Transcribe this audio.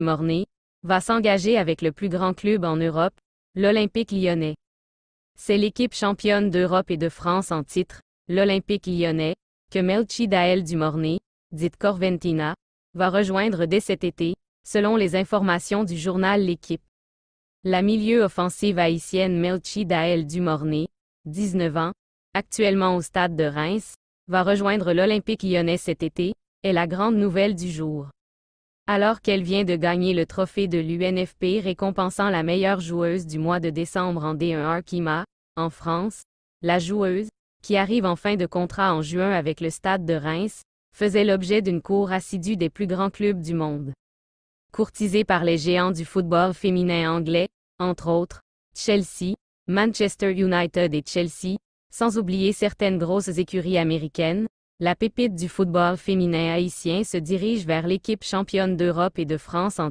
Mornay, va s'engager avec le plus grand club en Europe, l'Olympique lyonnais. C'est l'équipe championne d'Europe et de France en titre, l'Olympique lyonnais, que Melchi Dael du Mornay, dite Corventina, va rejoindre dès cet été, selon les informations du journal L'équipe. La milieu offensive haïtienne Melchi Dael du Mornay, 19 ans, actuellement au stade de Reims, va rejoindre l'Olympique lyonnais cet été, est la grande nouvelle du jour alors qu'elle vient de gagner le trophée de l'UNFP récompensant la meilleure joueuse du mois de décembre en D1 Arkima, en France, la joueuse, qui arrive en fin de contrat en juin avec le Stade de Reims, faisait l'objet d'une cour assidue des plus grands clubs du monde. Courtisée par les géants du football féminin anglais, entre autres, Chelsea, Manchester United et Chelsea, sans oublier certaines grosses écuries américaines, la pépite du football féminin haïtien se dirige vers l'équipe championne d'Europe et de France en